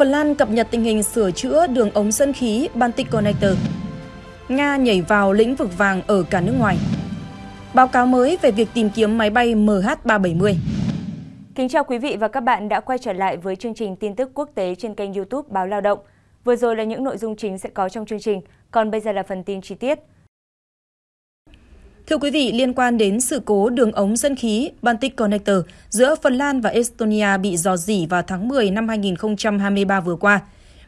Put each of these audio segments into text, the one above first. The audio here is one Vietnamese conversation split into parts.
Phần Lan cập nhật tình hình sửa chữa đường ống dẫn khí Baltic Connector. Nga nhảy vào lĩnh vực vàng ở cả nước ngoài. Báo cáo mới về việc tìm kiếm máy bay MH370. Kính chào quý vị và các bạn đã quay trở lại với chương trình tin tức quốc tế trên kênh YouTube Báo Lao động. Vừa rồi là những nội dung chính sẽ có trong chương trình, còn bây giờ là phần tin chi tiết. Thưa quý vị, liên quan đến sự cố đường ống dẫn khí Baltic Connector giữa Phần Lan và Estonia bị dò dỉ vào tháng 10 năm 2023 vừa qua.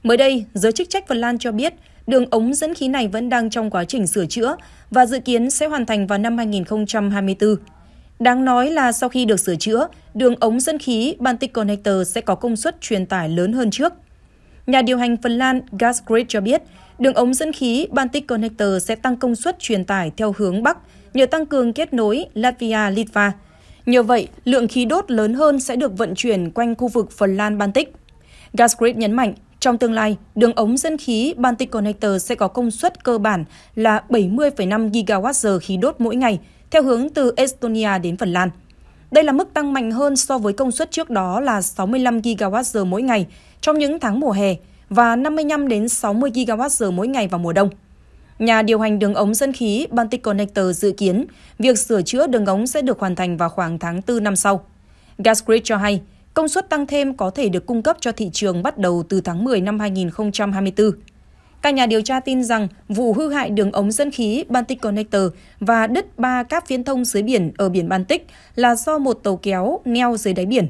Mới đây, giới chức trách Phần Lan cho biết đường ống dẫn khí này vẫn đang trong quá trình sửa chữa và dự kiến sẽ hoàn thành vào năm 2024. Đáng nói là sau khi được sửa chữa, đường ống dẫn khí Baltic Connector sẽ có công suất truyền tải lớn hơn trước. Nhà điều hành Phần Lan Gasgrid cho biết, đường ống dẫn khí Baltic Connector sẽ tăng công suất truyền tải theo hướng Bắc – nhờ tăng cường kết nối Latvia-Litva. Nhờ vậy, lượng khí đốt lớn hơn sẽ được vận chuyển quanh khu vực Phần Lan-Baltic. Gasgrid nhấn mạnh, trong tương lai, đường ống dân khí Baltic Connector sẽ có công suất cơ bản là 70,5 GWh khí đốt mỗi ngày, theo hướng từ Estonia đến Phần Lan. Đây là mức tăng mạnh hơn so với công suất trước đó là 65 GWh mỗi ngày trong những tháng mùa hè và 55 đến 60 GWh mỗi ngày vào mùa đông. Nhà điều hành đường ống dẫn khí Baltic Connector dự kiến việc sửa chữa đường ống sẽ được hoàn thành vào khoảng tháng 4 năm sau. Gasgrid cho hay, công suất tăng thêm có thể được cung cấp cho thị trường bắt đầu từ tháng 10 năm 2024. Các nhà điều tra tin rằng vụ hư hại đường ống dẫn khí Baltic Connector và đứt ba cáp viễn thông dưới biển ở biển Baltic là do một tàu kéo neo dưới đáy biển.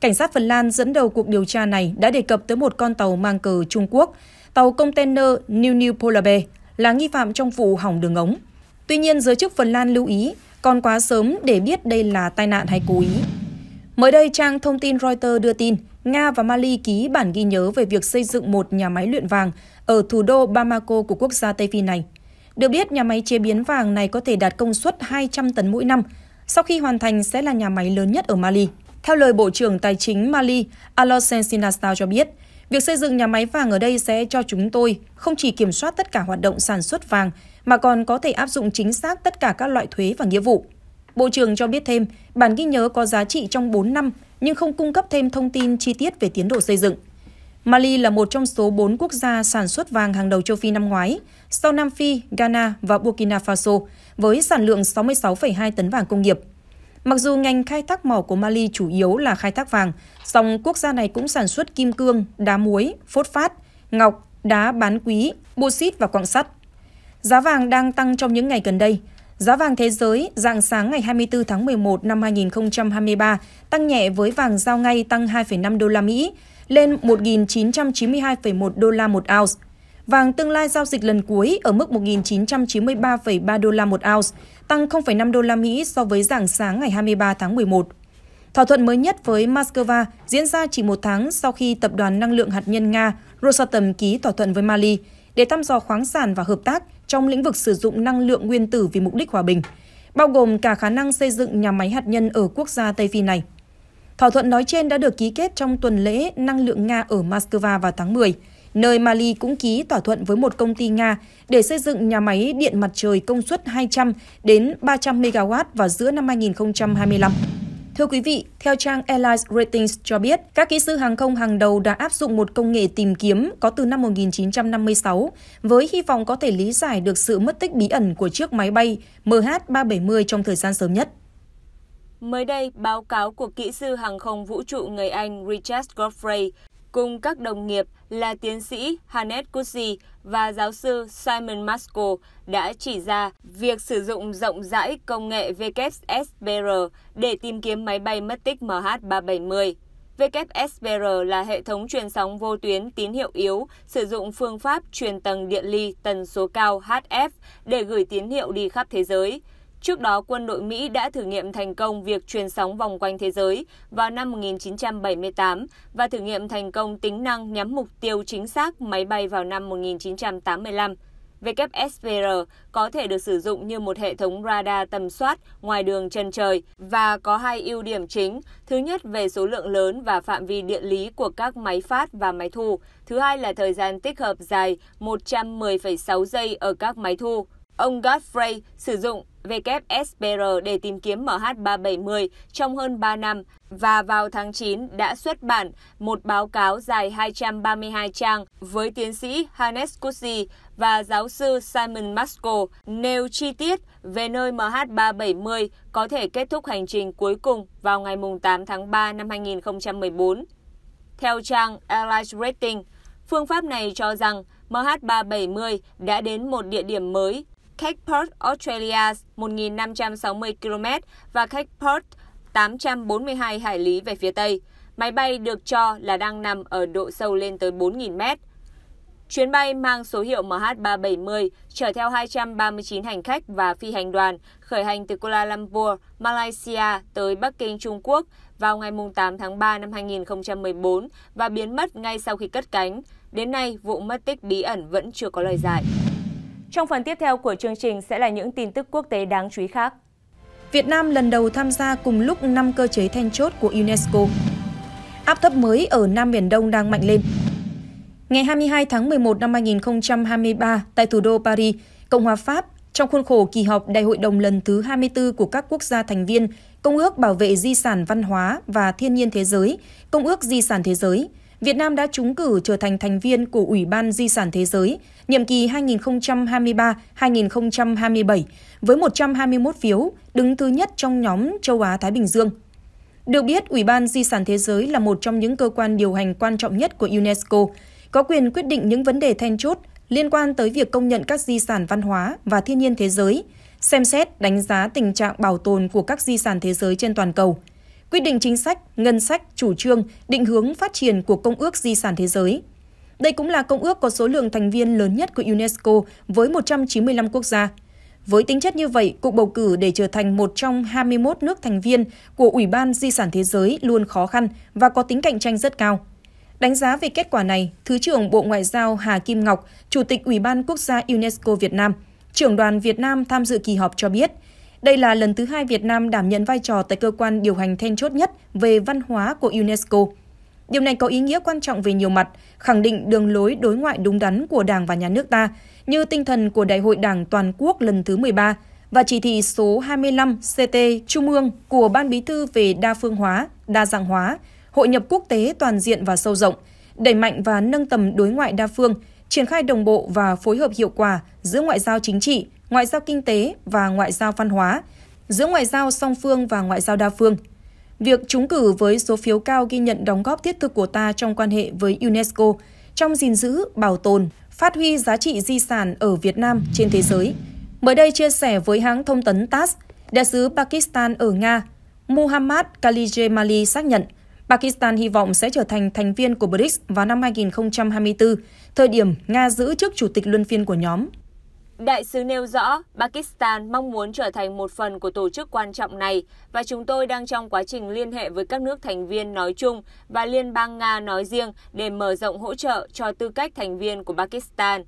Cảnh sát Phần Lan dẫn đầu cuộc điều tra này đã đề cập tới một con tàu mang cờ Trung Quốc, tàu container New New Polar Bay là nghi phạm trong vụ hỏng đường ống. Tuy nhiên, giới chức Phần Lan lưu ý còn quá sớm để biết đây là tai nạn hay cố ý. Mới đây, trang thông tin Reuters đưa tin Nga và Mali ký bản ghi nhớ về việc xây dựng một nhà máy luyện vàng ở thủ đô Bamako của quốc gia Tây Phi này. Được biết, nhà máy chế biến vàng này có thể đạt công suất 200 tấn mỗi năm. Sau khi hoàn thành sẽ là nhà máy lớn nhất ở Mali. Theo lời Bộ trưởng Tài chính Mali, Alossen Sinasta cho biết, Việc xây dựng nhà máy vàng ở đây sẽ cho chúng tôi không chỉ kiểm soát tất cả hoạt động sản xuất vàng mà còn có thể áp dụng chính xác tất cả các loại thuế và nghĩa vụ. Bộ trưởng cho biết thêm, bản ghi nhớ có giá trị trong 4 năm nhưng không cung cấp thêm thông tin chi tiết về tiến độ xây dựng. Mali là một trong số 4 quốc gia sản xuất vàng hàng đầu châu Phi năm ngoái, sau Nam Phi, Ghana và Burkina Faso, với sản lượng 66,2 tấn vàng công nghiệp – Mặc dù ngành khai thác mỏ của Mali chủ yếu là khai thác vàng, song quốc gia này cũng sản xuất kim cương, đá muối, phốt phát, ngọc, đá bán quý, bauxit và quặng sắt. Giá vàng đang tăng trong những ngày gần đây. Giá vàng thế giới dạng sáng ngày 24 tháng 11 năm 2023 tăng nhẹ với vàng giao ngay tăng 2,5 đô la Mỹ lên 1.992,1 đô la một ounce. Vàng tương lai giao dịch lần cuối ở mức 1.993,3 đô la một ounce, tăng 0,5 đô la Mỹ so với dạng sáng ngày 23 tháng 11. Thỏa thuận mới nhất với Moscow diễn ra chỉ một tháng sau khi Tập đoàn Năng lượng Hạt nhân Nga Rosatom ký thỏa thuận với Mali để thăm dò khoáng sản và hợp tác trong lĩnh vực sử dụng năng lượng nguyên tử vì mục đích hòa bình, bao gồm cả khả năng xây dựng nhà máy hạt nhân ở quốc gia Tây Phi này. Thỏa thuận nói trên đã được ký kết trong tuần lễ năng lượng Nga ở Moscow vào tháng 10 nơi Mali cũng ký thỏa thuận với một công ty Nga để xây dựng nhà máy điện mặt trời công suất 200 đến 300 MW vào giữa năm 2025. Thưa quý vị, theo trang Airlines Ratings cho biết, các kỹ sư hàng không hàng đầu đã áp dụng một công nghệ tìm kiếm có từ năm 1956 với hy vọng có thể lý giải được sự mất tích bí ẩn của chiếc máy bay MH370 trong thời gian sớm nhất. Mới đây, báo cáo của kỹ sư hàng không vũ trụ người Anh Richard Godfrey cùng các đồng nghiệp là tiến sĩ Hannes Kuzi và giáo sư Simon Masko đã chỉ ra việc sử dụng rộng rãi công nghệ WSPR để tìm kiếm máy bay mất tích MH370. WSPR là hệ thống truyền sóng vô tuyến tín hiệu yếu sử dụng phương pháp truyền tầng điện ly tần số cao HF để gửi tín hiệu đi khắp thế giới. Trước đó, quân đội Mỹ đã thử nghiệm thành công việc truyền sóng vòng quanh thế giới vào năm 1978 và thử nghiệm thành công tính năng nhắm mục tiêu chính xác máy bay vào năm 1985. WSVR có thể được sử dụng như một hệ thống radar tầm soát ngoài đường chân trời và có hai ưu điểm chính. Thứ nhất về số lượng lớn và phạm vi địa lý của các máy phát và máy thu. Thứ hai là thời gian tích hợp dài 110,6 giây ở các máy thu. Ông Godfrey sử dụng WSPR để tìm kiếm MH370 trong hơn 3 năm và vào tháng 9 đã xuất bản một báo cáo dài 232 trang với tiến sĩ Hannes Kusi và giáo sư Simon Masko nêu chi tiết về nơi MH370 có thể kết thúc hành trình cuối cùng vào ngày 8 tháng 3 năm 2014. Theo trang Airlines Rating, phương pháp này cho rằng MH370 đã đến một địa điểm mới Khách Port Australia 1.560 km và cách Perth 842 hải lý về phía Tây. Máy bay được cho là đang nằm ở độ sâu lên tới 4.000 mét. Chuyến bay mang số hiệu MH370 chở theo 239 hành khách và phi hành đoàn khởi hành từ Kuala Lumpur, Malaysia tới Bắc Kinh, Trung Quốc vào ngày 8 tháng 3 năm 2014 và biến mất ngay sau khi cất cánh. Đến nay, vụ mất tích bí ẩn vẫn chưa có lời giải. Trong phần tiếp theo của chương trình sẽ là những tin tức quốc tế đáng chú ý khác. Việt Nam lần đầu tham gia cùng lúc 5 cơ chế then chốt của UNESCO. Áp thấp mới ở Nam Biển Đông đang mạnh lên. Ngày 22 tháng 11 năm 2023, tại thủ đô Paris, Cộng hòa Pháp, trong khuôn khổ kỳ họp Đại hội đồng lần thứ 24 của các quốc gia thành viên Công ước Bảo vệ Di sản Văn hóa và Thiên nhiên Thế giới, Công ước Di sản Thế giới – Việt Nam đã trúng cử trở thành thành viên của Ủy ban Di sản Thế giới nhiệm kỳ 2023-2027 với 121 phiếu, đứng thứ nhất trong nhóm châu Á-Thái Bình Dương. Được biết, Ủy ban Di sản Thế giới là một trong những cơ quan điều hành quan trọng nhất của UNESCO, có quyền quyết định những vấn đề then chốt liên quan tới việc công nhận các di sản văn hóa và thiên nhiên thế giới, xem xét đánh giá tình trạng bảo tồn của các di sản thế giới trên toàn cầu – quy định chính sách, ngân sách, chủ trương, định hướng phát triển của Công ước Di sản Thế giới. Đây cũng là công ước có số lượng thành viên lớn nhất của UNESCO với 195 quốc gia. Với tính chất như vậy, cuộc bầu cử để trở thành một trong 21 nước thành viên của Ủy ban Di sản Thế giới luôn khó khăn và có tính cạnh tranh rất cao. Đánh giá về kết quả này, Thứ trưởng Bộ Ngoại giao Hà Kim Ngọc, Chủ tịch Ủy ban Quốc gia UNESCO Việt Nam, trưởng đoàn Việt Nam tham dự kỳ họp cho biết – đây là lần thứ hai Việt Nam đảm nhận vai trò tại cơ quan điều hành then chốt nhất về văn hóa của UNESCO. Điều này có ý nghĩa quan trọng về nhiều mặt, khẳng định đường lối đối ngoại đúng đắn của Đảng và Nhà nước ta, như tinh thần của Đại hội Đảng Toàn quốc lần thứ 13 và chỉ thị số 25 CT Trung ương của Ban Bí thư về đa phương hóa, đa dạng hóa, hội nhập quốc tế toàn diện và sâu rộng, đẩy mạnh và nâng tầm đối ngoại đa phương, triển khai đồng bộ và phối hợp hiệu quả giữa ngoại giao chính trị, ngoại giao kinh tế và ngoại giao văn hóa, giữa ngoại giao song phương và ngoại giao đa phương. Việc trúng cử với số phiếu cao ghi nhận đóng góp thiết thực của ta trong quan hệ với UNESCO trong gìn giữ, bảo tồn, phát huy giá trị di sản ở Việt Nam trên thế giới. Mới đây chia sẻ với hãng thông tấn TASS, đại sứ Pakistan ở Nga, Muhammad Kalijemali xác nhận Pakistan hy vọng sẽ trở thành thành viên của BRICS vào năm 2024, thời điểm Nga giữ chức chủ tịch luân phiên của nhóm. Đại sứ nêu rõ, Pakistan mong muốn trở thành một phần của tổ chức quan trọng này và chúng tôi đang trong quá trình liên hệ với các nước thành viên nói chung và Liên bang Nga nói riêng để mở rộng hỗ trợ cho tư cách thành viên của Pakistan.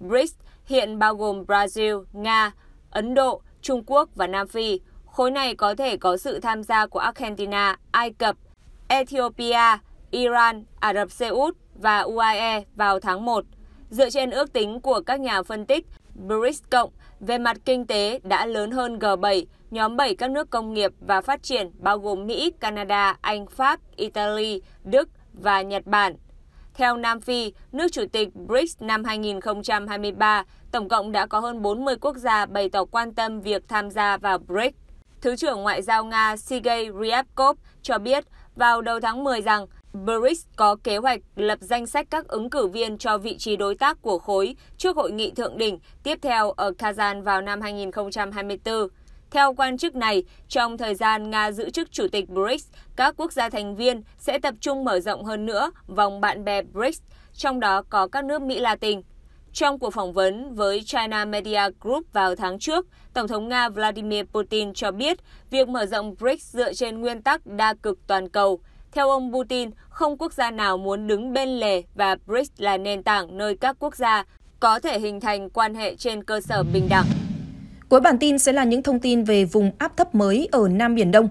BRICS hiện bao gồm Brazil, Nga, Ấn Độ, Trung Quốc và Nam Phi. Khối này có thể có sự tham gia của Argentina, Ai Cập, Ethiopia, Iran, Ả Rập Xê Út và UAE vào tháng 1. Dựa trên ước tính của các nhà phân tích, BRICS cộng về mặt kinh tế đã lớn hơn G7, nhóm 7 các nước công nghiệp và phát triển bao gồm Mỹ, Canada, Anh, Pháp, Italy, Đức và Nhật Bản. Theo Nam Phi, nước chủ tịch BRICS năm 2023, tổng cộng đã có hơn 40 quốc gia bày tỏ quan tâm việc tham gia vào BRICS. Thứ trưởng Ngoại giao Nga Sergei Ryabkov cho biết vào đầu tháng 10 rằng BRICS có kế hoạch lập danh sách các ứng cử viên cho vị trí đối tác của khối trước hội nghị thượng đỉnh tiếp theo ở Kazan vào năm 2024. Theo quan chức này, trong thời gian Nga giữ chức chủ tịch BRICS, các quốc gia thành viên sẽ tập trung mở rộng hơn nữa vòng bạn bè BRICS, trong đó có các nước Mỹ Latin. Trong cuộc phỏng vấn với China Media Group vào tháng trước, Tổng thống Nga Vladimir Putin cho biết việc mở rộng BRICS dựa trên nguyên tắc đa cực toàn cầu – theo ông Putin, không quốc gia nào muốn đứng bên lề và BRICS là nền tảng nơi các quốc gia có thể hình thành quan hệ trên cơ sở bình đẳng. Cuối bản tin sẽ là những thông tin về vùng áp thấp mới ở Nam Biển Đông.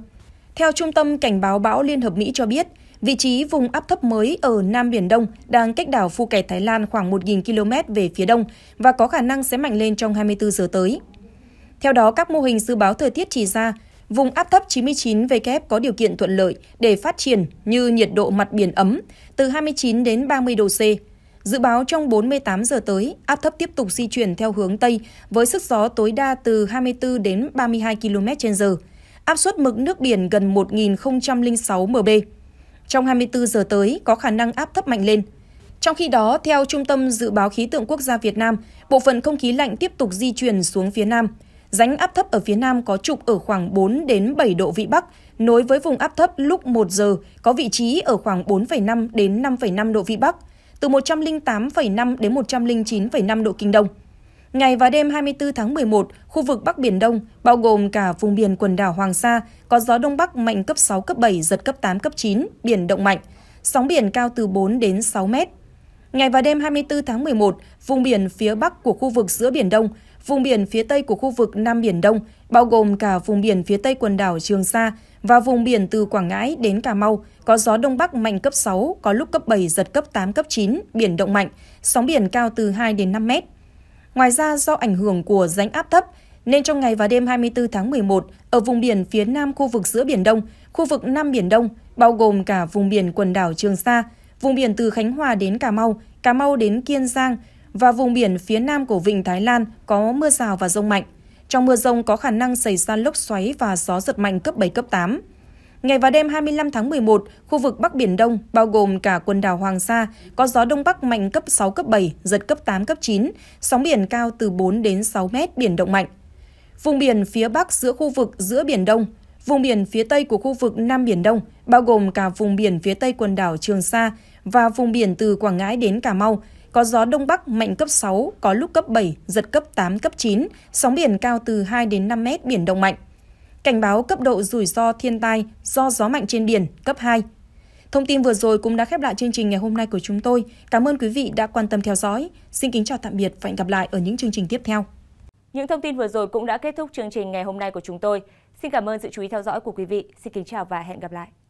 Theo Trung tâm Cảnh báo bão Liên hợp Mỹ cho biết, vị trí vùng áp thấp mới ở Nam Biển Đông đang cách đảo Phu Kẻ Thái Lan khoảng 1.000 km về phía đông và có khả năng sẽ mạnh lên trong 24 giờ tới. Theo đó, các mô hình dự báo thời tiết chỉ ra, Vùng áp thấp 99 W có điều kiện thuận lợi để phát triển như nhiệt độ mặt biển ấm từ 29 đến 30 độ C. Dự báo trong 48 giờ tới, áp thấp tiếp tục di chuyển theo hướng Tây với sức gió tối đa từ 24 đến 32 km h áp suất mực nước biển gần 1006 mb. Trong 24 giờ tới, có khả năng áp thấp mạnh lên. Trong khi đó, theo Trung tâm Dự báo Khí tượng Quốc gia Việt Nam, bộ phận không khí lạnh tiếp tục di chuyển xuống phía Nam – Rãnh áp thấp ở phía Nam có trục ở khoảng 4 đến 7 độ Vĩ Bắc, nối với vùng áp thấp lúc 1 giờ có vị trí ở khoảng 4,5 đến 5,5 độ Vĩ Bắc, từ 108,5 đến 109,5 độ Kinh Đông. Ngày và đêm 24 tháng 11, khu vực Bắc Biển Đông, bao gồm cả vùng biển quần đảo Hoàng Sa, có gió Đông Bắc mạnh cấp 6, cấp 7, giật cấp 8, cấp 9, biển động mạnh. Sóng biển cao từ 4 đến 6 mét, Ngày và đêm 24 tháng 11, vùng biển phía bắc của khu vực giữa Biển Đông, vùng biển phía tây của khu vực Nam Biển Đông, bao gồm cả vùng biển phía tây quần đảo Trường Sa và vùng biển từ Quảng Ngãi đến Cà Mau, có gió Đông Bắc mạnh cấp 6, có lúc cấp 7, giật cấp 8, cấp 9, biển động mạnh, sóng biển cao từ 2 đến 5 mét. Ngoài ra, do ảnh hưởng của rãnh áp thấp, nên trong ngày và đêm 24 tháng 11, ở vùng biển phía nam khu vực giữa Biển Đông, khu vực Nam Biển Đông, bao gồm cả vùng biển quần đảo Trường Sa, vùng biển từ Khánh Hòa đến Cà Mau, Cà Mau đến Kiên Giang và vùng biển phía nam của Vịnh Thái Lan có mưa rào và rông mạnh. Trong mưa rông có khả năng xảy ra lốc xoáy và gió giật mạnh cấp 7, cấp 8. Ngày và đêm 25 tháng 11, khu vực Bắc Biển Đông, bao gồm cả quần đảo Hoàng Sa, có gió Đông Bắc mạnh cấp 6, cấp 7, giật cấp 8, cấp 9, sóng biển cao từ 4 đến 6 mét, biển động mạnh. Vùng biển phía Bắc giữa khu vực giữa Biển Đông, vùng biển phía Tây của khu vực Nam Biển Đông, bao gồm cả vùng biển phía Tây quần đảo Trường Sa, và vùng biển từ Quảng Ngãi đến Cà Mau có gió đông bắc mạnh cấp 6, có lúc cấp 7, giật cấp 8, cấp 9, sóng biển cao từ 2 đến 5 mét, biển động mạnh. Cảnh báo cấp độ rủi ro thiên tai do gió mạnh trên biển, cấp 2. Thông tin vừa rồi cũng đã khép lại chương trình ngày hôm nay của chúng tôi. Cảm ơn quý vị đã quan tâm theo dõi. Xin kính chào tạm biệt và hẹn gặp lại ở những chương trình tiếp theo. Những thông tin vừa rồi cũng đã kết thúc chương trình ngày hôm nay của chúng tôi. Xin cảm ơn sự chú ý theo dõi của quý vị. Xin kính chào và hẹn gặp lại.